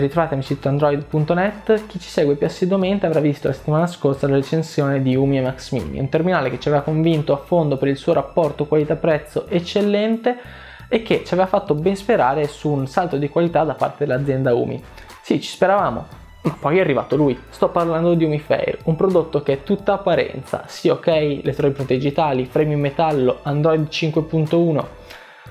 Ben ritrovati amici di android.net, chi ci segue più assiduamente avrà visto la settimana scorsa la recensione di Umi e Max Mini, un terminale che ci aveva convinto a fondo per il suo rapporto qualità-prezzo eccellente e che ci aveva fatto ben sperare su un salto di qualità da parte dell'azienda Umi. Sì, ci speravamo, ma poi è arrivato lui. Sto parlando di Umi Fair, un prodotto che è tutta apparenza. Sì, ok, le torri digitali, frame in metallo, Android 5.1,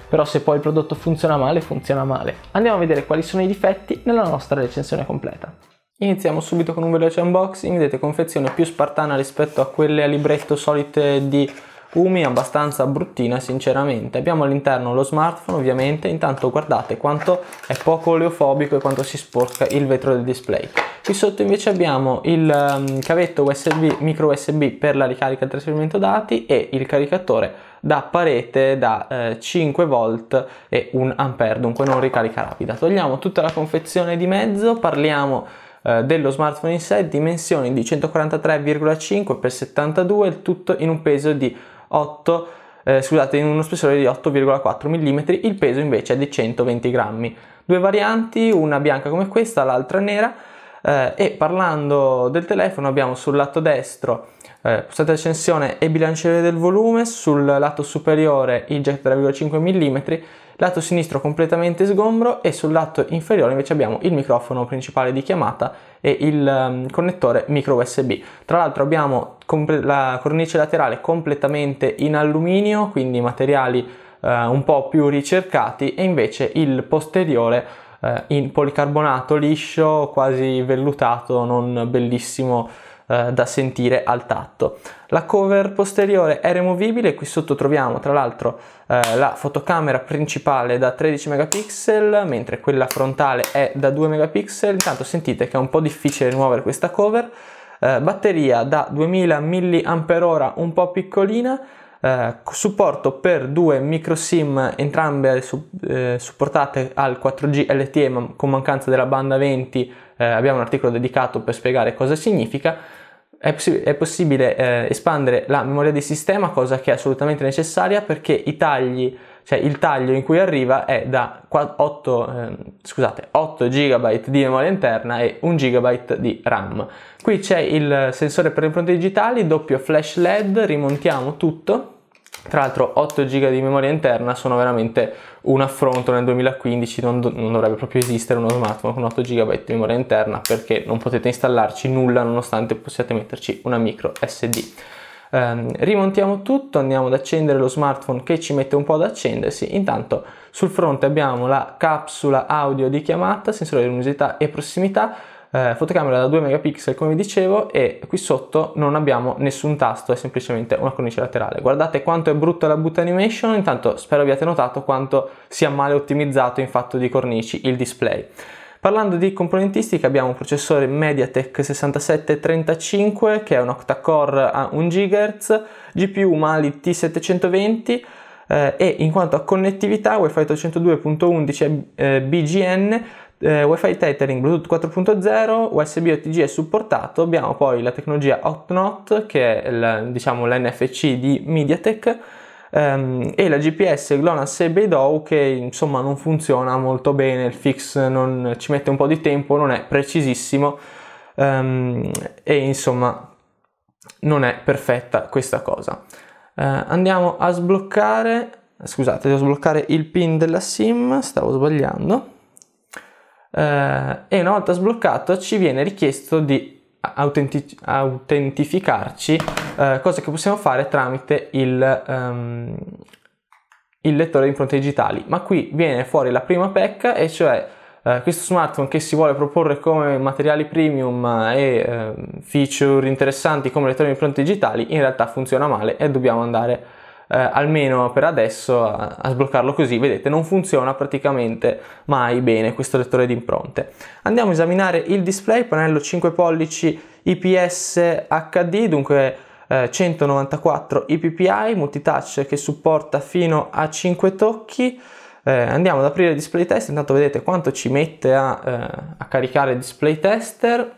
però se poi il prodotto funziona male, funziona male. Andiamo a vedere quali sono i difetti nella nostra recensione completa. Iniziamo subito con un veloce unboxing, vedete confezione più spartana rispetto a quelle a libretto solite di Umi, abbastanza bruttina sinceramente. Abbiamo all'interno lo smartphone ovviamente, intanto guardate quanto è poco oleofobico e quanto si sporca il vetro del display. Qui sotto invece abbiamo il ehm, cavetto USB, micro USB per la ricarica e trasferimento dati e il caricatore da parete da eh, 5 volt e 1 ampere, dunque non ricarica rapida. Togliamo tutta la confezione di mezzo, parliamo eh, dello smartphone in sé, dimensioni di 143,5 x 72, il tutto in un peso di 8 eh, scusate, in uno spessore di 8,4 mm, il peso invece è di 120 grammi. Due varianti, una bianca come questa, l'altra nera. Eh, e parlando del telefono abbiamo sul lato destro eh, postate accensione e bilanciere del volume, sul lato superiore il jack 3,5 mm, lato sinistro completamente sgombro e sul lato inferiore invece abbiamo il microfono principale di chiamata e il um, connettore micro USB. Tra l'altro abbiamo la cornice laterale completamente in alluminio, quindi materiali uh, un po' più ricercati e invece il posteriore uh, in policarbonato liscio, quasi vellutato, non bellissimo eh, da sentire al tatto. La cover posteriore è removibile, qui sotto troviamo tra l'altro eh, la fotocamera principale da 13 megapixel, mentre quella frontale è da 2 megapixel, intanto sentite che è un po' difficile rimuovere questa cover, eh, batteria da 2000 mAh un po' piccolina, eh, supporto per due micro sim entrambe su, eh, supportate al 4G LTE ma con mancanza della banda 20 eh, abbiamo un articolo dedicato per spiegare cosa significa è, poss- è possibile eh, espandere la memoria di sistema, cosa che è assolutamente necessaria perché i tagli, cioè il taglio in cui arriva è da 8, eh, scusate, 8 GB di memoria interna e 1 GB di RAM. Qui c'è il sensore per le impronte digitali, doppio flash LED, rimontiamo tutto tra l'altro 8 GB di memoria interna sono veramente un affronto nel 2015, non, do non dovrebbe proprio esistere uno smartphone con 8 GB di memoria interna perché non potete installarci nulla nonostante possiate metterci una micro SD. Um, ehm, rimontiamo tutto, andiamo ad accendere lo smartphone che ci mette un po' ad accendersi. Intanto sul fronte abbiamo la capsula audio di chiamata, sensore di luminosità e prossimità eh, fotocamera da 2 megapixel come vi dicevo e qui sotto non abbiamo nessun tasto, è semplicemente una cornice laterale. Guardate quanto è brutta la boot animation, intanto spero abbiate notato quanto sia male ottimizzato in fatto di cornici il display. Parlando di componentistica abbiamo un processore MediaTek 6735 che è un octa-core a 1 GHz, GPU Mali T720 eh, e in quanto a connettività Wi-Fi 802.11 eh, BGN eh, Wi-Fi tethering, Bluetooth 4.0, USB OTG è supportato, abbiamo poi la tecnologia Hotnot che è il, diciamo, l'NFC di MediaTek ehm, e la GPS GLONASS e Beidou che insomma non funziona molto bene, il fix non, ci mette un po' di tempo, non è precisissimo ehm, e insomma non è perfetta questa cosa. Eh, andiamo a sbloccare, scusate, devo sbloccare il pin della SIM, stavo sbagliando eh, e una volta sbloccato ci viene richiesto di autenti- autentificarci, eh, cosa che possiamo fare tramite il, um, il lettore di impronte digitali. Ma qui viene fuori la prima pecca, e cioè eh, questo smartphone che si vuole proporre come materiali premium e eh, feature interessanti come lettore di impronte digitali, in realtà funziona male e dobbiamo andare a eh, almeno per adesso a, a, sbloccarlo così, vedete non funziona praticamente mai bene questo lettore di impronte. Andiamo a esaminare il display, pannello 5 pollici IPS HD, dunque eh, 194 IPPI, multitouch che supporta fino a 5 tocchi, eh, andiamo ad aprire il display test, intanto vedete quanto ci mette a, eh, a caricare il display tester,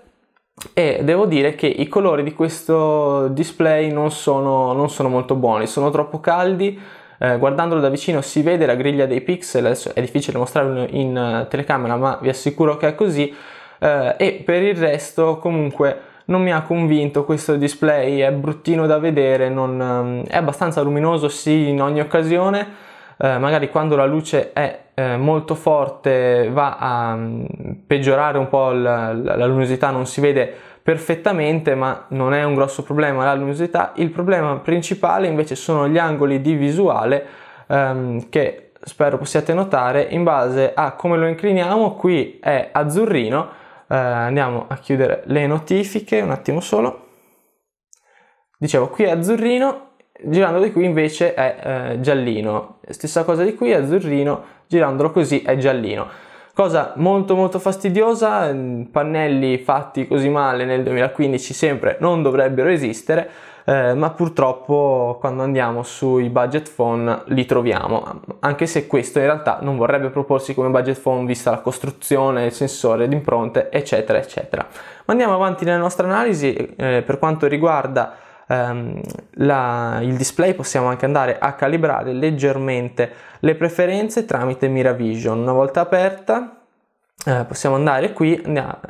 e devo dire che i colori di questo display non sono, non sono molto buoni, sono troppo caldi, eh, guardandolo da vicino si vede la griglia dei pixel, adesso è difficile mostrarlo in eh, telecamera ma vi assicuro che è così eh, e per il resto comunque non mi ha convinto questo display, è bruttino da vedere, non, ehm, è abbastanza luminoso sì in ogni occasione, eh, magari quando la luce è eh, molto forte va a mh, mm, peggiorare un po' la, la, la luminosità, non si vede perfettamente, ma non è un grosso problema la luminosità. Il problema principale invece sono gli angoli di visuale ehm, che spero possiate notare in base a come lo incliniamo. Qui è azzurrino. Eh, andiamo a chiudere le notifiche un attimo solo. Dicevo, qui è azzurrino girando di qui invece è eh, giallino. Stessa cosa di qui è azzurrino, girandolo così è giallino. Cosa molto molto fastidiosa, mm, pannelli fatti così male nel 2015 sempre non dovrebbero esistere, eh, ma purtroppo quando andiamo sui budget phone li troviamo, anche se questo in realtà non vorrebbe proporsi come budget phone vista la costruzione, il sensore, le impronte, eccetera, eccetera. Ma andiamo avanti nella nostra analisi eh, per quanto riguarda ehm, la, il display possiamo anche andare a calibrare leggermente le preferenze tramite MiraVision. Una volta aperta eh, possiamo andare qui,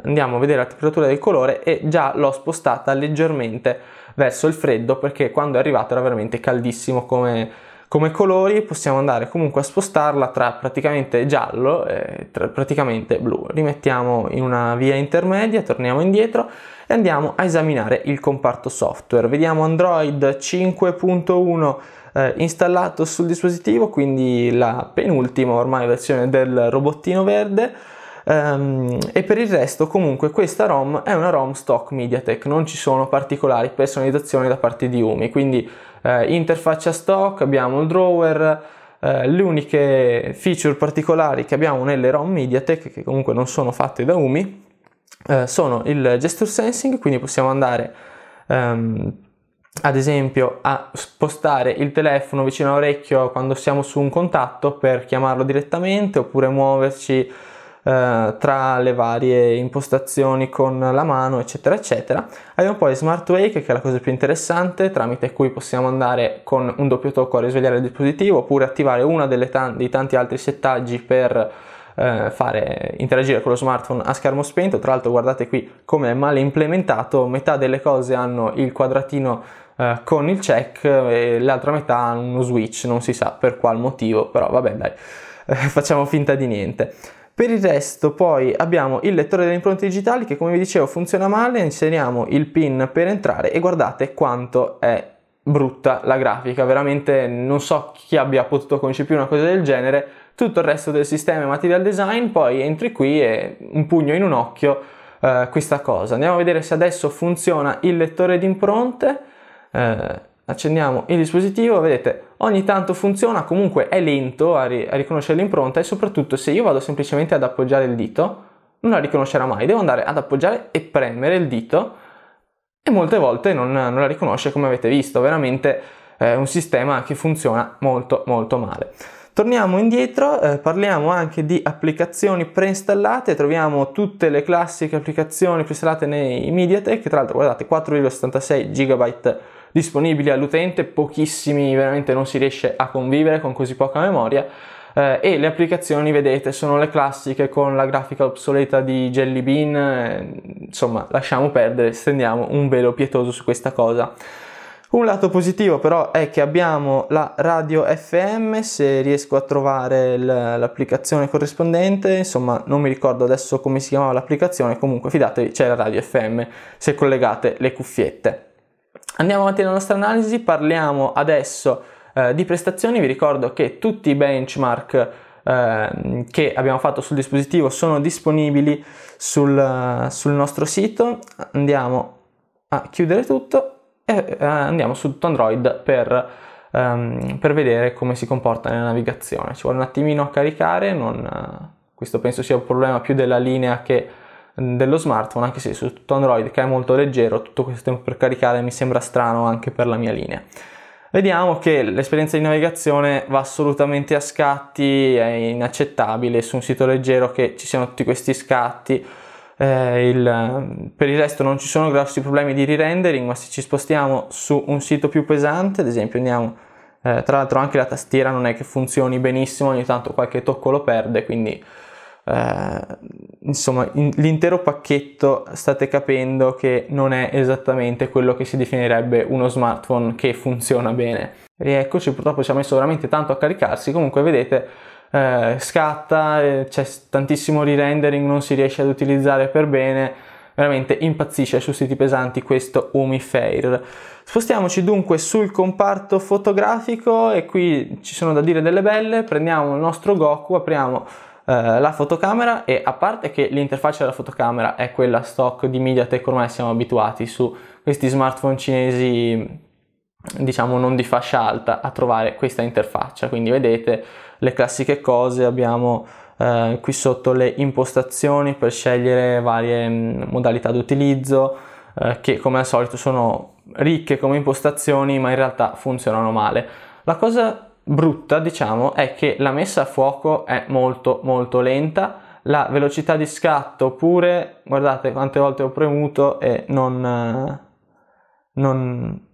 andiamo a vedere la temperatura del colore e già l'ho spostata leggermente verso il freddo perché quando è arrivato era veramente caldissimo come come colori possiamo andare comunque a spostarla tra praticamente giallo e praticamente blu. Rimettiamo in una via intermedia, torniamo indietro e andiamo a esaminare il comparto software. Vediamo Android 5.1 eh, installato sul dispositivo, quindi la penultima ormai versione del robottino verde. Um, e per il resto comunque questa ROM è una ROM stock MediaTek, non ci sono particolari personalizzazioni da parte di Umi, quindi eh, interfaccia stock, abbiamo il drawer, eh, le uniche feature particolari che abbiamo nelle ROM MediaTek, che comunque non sono fatte da UMI, eh, sono il gesture sensing, quindi possiamo andare ehm, ad esempio a spostare il telefono vicino all'orecchio quando siamo su un contatto per chiamarlo direttamente oppure muoverci eh, tra le varie impostazioni con la mano eccetera eccetera. Abbiamo poi Smart Wake che è la cosa più interessante tramite cui possiamo andare con un doppio tocco a risvegliare il dispositivo oppure attivare uno dei tanti altri settaggi per eh, fare interagire con lo smartphone a schermo spento. Tra l'altro, guardate qui come è male implementato: metà delle cose hanno il quadratino eh, con il check e l'altra metà hanno uno switch, non si sa per qual motivo, però vabbè, dai, facciamo finta di niente. Per il resto poi abbiamo il lettore delle impronte digitali che come vi dicevo funziona male, inseriamo il pin per entrare e guardate quanto è brutta la grafica, veramente non so chi abbia potuto concepire una cosa del genere, tutto il resto del sistema è material design, poi entri qui e un pugno in un occhio eh, questa cosa. Andiamo a vedere se adesso funziona il lettore di impronte. Eh, accendiamo il dispositivo, vedete ogni tanto funziona, comunque è lento a, ri- a, riconoscere l'impronta e soprattutto se io vado semplicemente ad appoggiare il dito non la riconoscerà mai, devo andare ad appoggiare e premere il dito e molte volte non, non la riconosce come avete visto, veramente è eh, un sistema che funziona molto molto male. Torniamo indietro, eh, parliamo anche di applicazioni preinstallate, troviamo tutte le classiche applicazioni preinstallate nei MediaTek, tra l'altro guardate 4,76 GB disponibili all'utente, pochissimi, veramente non si riesce a convivere con così poca memoria. Eh, e le applicazioni, vedete, sono le classiche con la grafica obsoleta di Jelly Bean, eh, insomma, lasciamo perdere, stendiamo un velo pietoso su questa cosa. Un lato positivo però è che abbiamo la radio FM, se riesco a trovare l'applicazione corrispondente, insomma non mi ricordo adesso come si chiamava l'applicazione, comunque fidatevi c'è la radio FM se collegate le cuffiette. Andiamo avanti nella nostra analisi, parliamo adesso eh, di prestazioni, vi ricordo che tutti i benchmark eh, che abbiamo fatto sul dispositivo sono disponibili sul, eh, sul nostro sito, andiamo a chiudere tutto e eh, andiamo su tutto Android per, ehm, per, vedere come si comporta nella navigazione. Ci vuole un attimino a caricare, non, eh, questo penso sia un problema più della linea che Mm, dello smartphone, anche se su tutto Android che è molto leggero, tutto questo tempo per caricare mi sembra strano anche per la mia linea. Vediamo che l'esperienza di navigazione va assolutamente a scatti, è inaccettabile su un sito leggero che ci siano tutti questi scatti. Eh, il, per il resto non ci sono grossi problemi di re-rendering, ma se ci spostiamo su un sito più pesante, ad esempio andiamo, eh, tra l'altro anche la tastiera non è che funzioni benissimo, ogni tanto qualche tocco lo perde, quindi eh, insomma in, l'intero pacchetto state capendo che non è esattamente quello che si definirebbe uno smartphone che funziona bene. Rieccoci, purtroppo ci ha messo veramente tanto a caricarsi, comunque vedete eh, scatta, eh, c'è tantissimo re-rendering, non si riesce ad utilizzare per bene, veramente impazzisce su siti pesanti questo Umi Fair. Spostiamoci dunque sul comparto fotografico e qui ci sono da dire delle belle, prendiamo il nostro Goku, apriamo eh, la fotocamera e a parte che l'interfaccia della fotocamera è quella stock di MediaTek ormai siamo abituati su questi smartphone cinesi diciamo non di fascia alta a trovare questa interfaccia quindi vedete le classiche cose abbiamo eh, qui sotto le impostazioni per scegliere varie mm, modalità d'utilizzo eh, che come al solito sono ricche come impostazioni ma in realtà funzionano male la cosa brutta, diciamo, è che la messa a fuoco è molto molto lenta, la velocità di scatto pure, guardate quante volte ho premuto e non, eh, non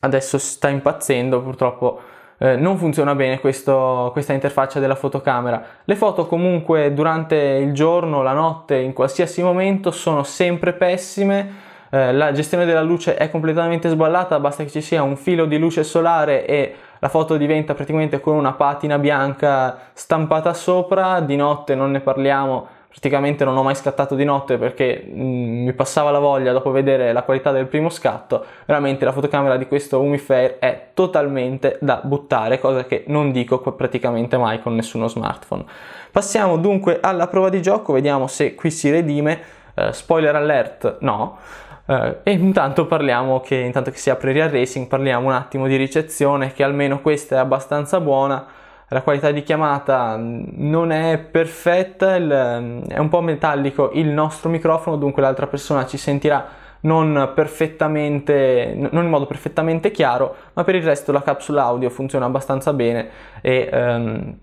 adesso sta impazzendo purtroppo eh, non funziona bene questo, questa interfaccia della fotocamera. Le foto comunque durante il giorno, la notte, in qualsiasi momento sono sempre pessime eh, la gestione della luce è completamente sballata, basta che ci sia un filo di luce solare e la foto diventa praticamente con una patina bianca stampata sopra, di notte non ne parliamo, praticamente non ho mai scattato di notte perché mh, mm, mi passava la voglia dopo vedere la qualità del primo scatto, veramente la fotocamera di questo Umifair è totalmente da buttare, cosa che non dico praticamente mai con nessuno smartphone. Passiamo dunque alla prova di gioco, vediamo se qui si redime eh, spoiler alert, no. Eh, e intanto parliamo che intanto che si apre Real Racing parliamo un attimo di ricezione che almeno questa è abbastanza buona la qualità di chiamata non è perfetta, il, mm, è un po' metallico il nostro microfono, dunque l'altra persona ci sentirà non, perfettamente, non in modo perfettamente chiaro, ma per il resto la capsula audio funziona abbastanza bene e ehm,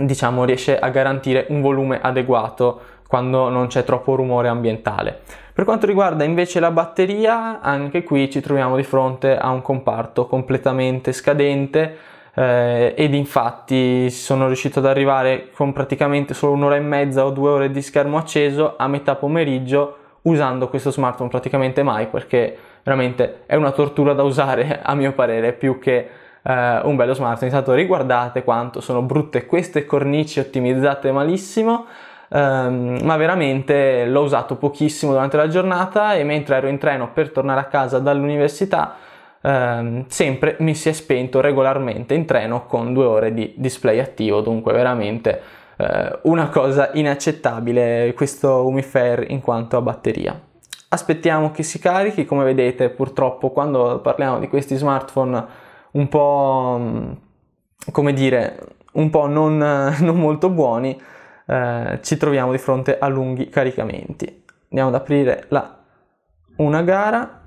diciamo riesce a garantire un volume adeguato quando non c'è troppo rumore ambientale. Per quanto riguarda invece la batteria, anche qui ci troviamo di fronte a un comparto completamente scadente eh, ed infatti sono riuscito ad arrivare con praticamente solo un'ora e mezza o due ore di schermo acceso a metà pomeriggio usando questo smartphone praticamente mai perché veramente è una tortura da usare a mio parere più che eh, un bello smartphone. Intanto riguardate quanto sono brutte queste cornici ottimizzate malissimo Um, ma veramente l'ho usato pochissimo durante la giornata e mentre ero in treno per tornare a casa dall'università um, sempre mi si è spento regolarmente in treno con due ore di display attivo dunque veramente uh, una cosa inaccettabile questo Umifair in quanto a batteria aspettiamo che si carichi come vedete purtroppo quando parliamo di questi smartphone un po' mm, come dire un po' non, non molto buoni eh, ci troviamo di fronte a lunghi caricamenti. Andiamo ad aprire la, una gara.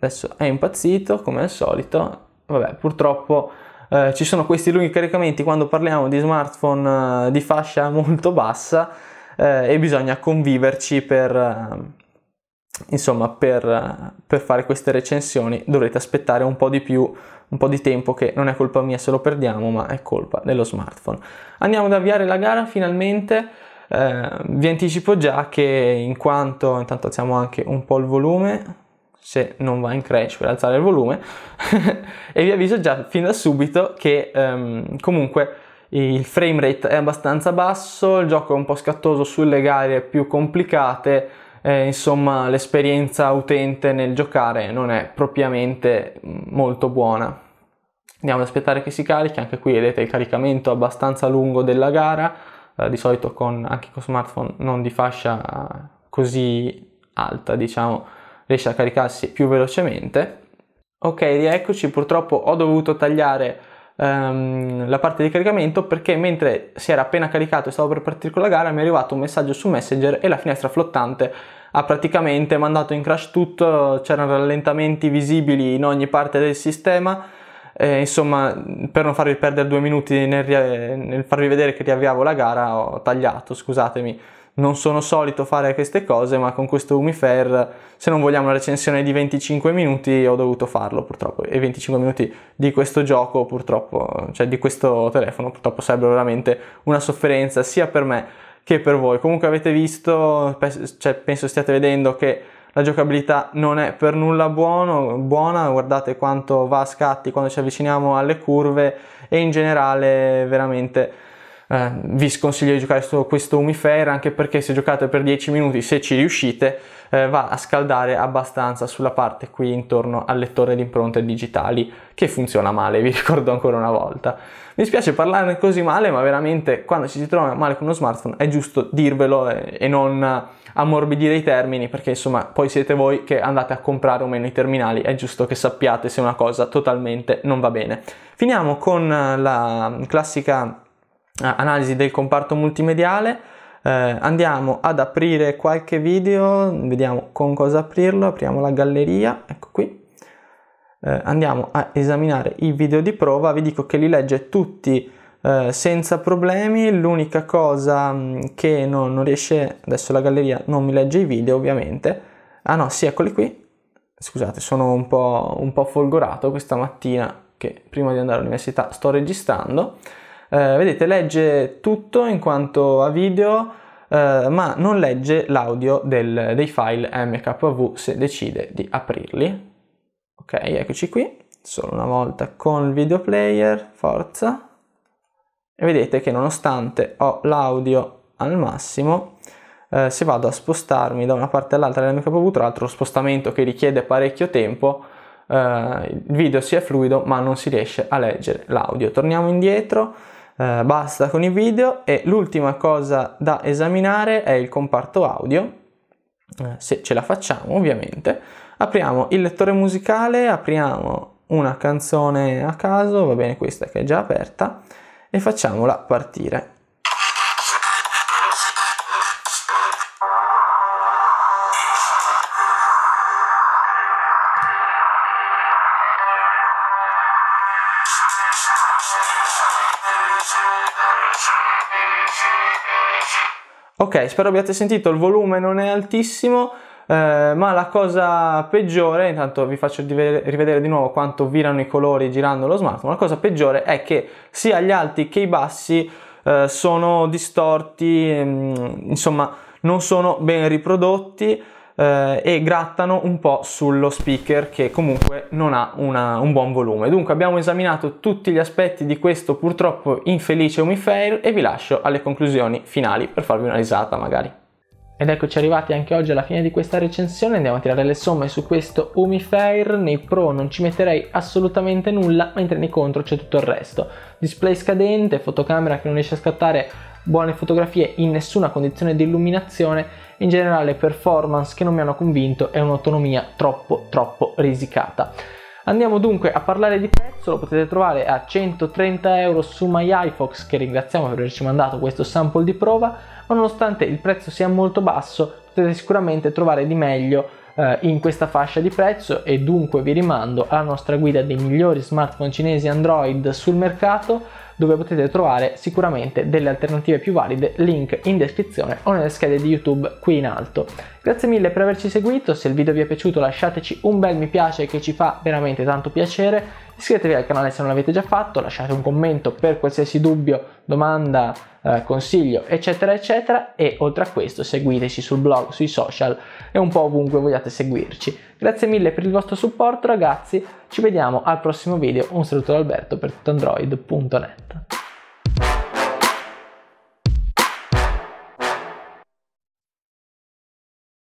Adesso è impazzito come al solito. Vabbè, purtroppo eh, ci sono questi lunghi caricamenti quando parliamo di smartphone eh, di fascia molto bassa eh, e bisogna conviverci per eh, insomma per, per, fare queste recensioni dovrete aspettare un po' di più, un po' di tempo che non è colpa mia se lo perdiamo ma è colpa dello smartphone. Andiamo ad avviare la gara finalmente, eh, vi anticipo già che in quanto, intanto alziamo anche un po' il volume, se non va in crash per alzare il volume, e vi avviso già fin da subito che ehm, comunque il frame rate è abbastanza basso, il gioco è un po' scattoso sulle gare più complicate, eh, insomma l'esperienza utente nel giocare non è propriamente molto buona. Andiamo ad aspettare che si carichi, anche qui vedete il caricamento abbastanza lungo della gara, eh, di solito con, anche con smartphone non di fascia eh, così alta, diciamo, riesce a caricarsi più velocemente. Ok, rieccoci, purtroppo ho dovuto tagliare ehm, la parte di caricamento perché mentre si era appena caricato e stavo per partire con la gara mi è arrivato un messaggio su Messenger e la finestra flottante ha praticamente mandato in crash tutto, c'erano rallentamenti visibili in ogni parte del sistema. Eh, insomma, per non farvi perdere due minuti nel, nel farvi vedere che riavviavo la gara, ho tagliato, scusatemi non sono solito fare queste cose, ma con questo Umifair, se non vogliamo una recensione di 25 minuti, ho dovuto farlo purtroppo. E 25 minuti di questo gioco, purtroppo, cioè di questo telefono, purtroppo sarebbero veramente una sofferenza sia per me che per voi. Comunque avete visto, cioè, penso stiate vedendo che la giocabilità non è per nulla buono, buona, guardate quanto va a scatti quando ci avviciniamo alle curve e in generale veramente eh, vi sconsiglio di giocare su questo humifair anche perché se giocate per 10 minuti, se ci riuscite, eh, va a scaldare abbastanza sulla parte qui intorno al lettore di impronte digitali che funziona male, vi ricordo ancora una volta. Mi spiace parlarne così male, ma veramente quando ci si trova male con uno smartphone è giusto dirvelo e, e non ammorbidire i termini perché insomma poi siete voi che andate a comprare o meno i terminali, è giusto che sappiate se una cosa totalmente non va bene. Finiamo con la classica analisi del comparto multimediale eh, andiamo ad aprire qualche video vediamo con cosa aprirlo apriamo la galleria ecco qui eh, andiamo a esaminare i video di prova vi dico che li legge tutti eh, senza problemi l'unica cosa mm, che no, non riesce adesso la galleria non mi legge i video ovviamente ah no sì eccoli qui scusate sono un po', un po folgorato questa mattina che prima di andare all'università sto registrando eh, vedete, legge tutto in quanto a video, eh, ma non legge l'audio del, dei file MKV se decide di aprirli. Ok, eccoci qui, solo una volta con il video player, forza. E vedete che nonostante ho l'audio al massimo, eh, se vado a spostarmi da una parte all'altra dell'MKV, tra l'altro lo spostamento che richiede parecchio tempo, eh, il video si è fluido ma non si riesce a leggere l'audio. Torniamo indietro, eh, basta con i video e l'ultima cosa da esaminare è il comparto audio, eh, se ce la facciamo ovviamente. Apriamo il lettore musicale, apriamo una canzone a caso, va bene questa che è già aperta, e facciamola partire. Ok, spero abbiate sentito, il volume non è altissimo, eh, ma la cosa peggiore, intanto vi faccio rivedere di nuovo quanto virano i colori girando lo smartphone, la cosa peggiore è che sia gli alti che i bassi eh, sono distorti, ehm, insomma non sono ben riprodotti, eh, e grattano un po' sullo speaker che comunque non ha una, un buon volume. Dunque abbiamo esaminato tutti gli aspetti di questo purtroppo infelice Umifair e vi lascio alle conclusioni finali per farvi una risata magari. Ed eccoci arrivati anche oggi alla fine di questa recensione, andiamo a tirare le somme su questo Umifair, nei pro non ci metterei assolutamente nulla, mentre nei contro c'è tutto il resto. Display scadente, fotocamera che non riesce a scattare buone fotografie in nessuna condizione di illuminazione, in generale performance che non mi hanno convinto e un'autonomia troppo troppo risicata. Andiamo dunque a parlare di prezzo, lo potete trovare a 130 euro su my MyIFox che ringraziamo per averci mandato questo sample di prova, ma nonostante il prezzo sia molto basso potete sicuramente trovare di meglio eh, in questa fascia di prezzo e dunque vi rimando alla nostra guida dei migliori smartphone cinesi Android sul mercato dove potete trovare sicuramente delle alternative più valide, link in descrizione o nelle schede di YouTube qui in alto. Grazie mille per averci seguito, se il video vi è piaciuto lasciateci un bel mi piace che ci fa veramente tanto piacere Iscrivetevi al canale se non l'avete già fatto, lasciate un commento per qualsiasi dubbio, domanda, eh, consiglio, eccetera, eccetera. E oltre a questo seguiteci sul blog, sui social e un po' ovunque vogliate seguirci. Grazie mille per il vostro supporto ragazzi, ci vediamo al prossimo video. Un saluto da Alberto per tuttoandroid.net.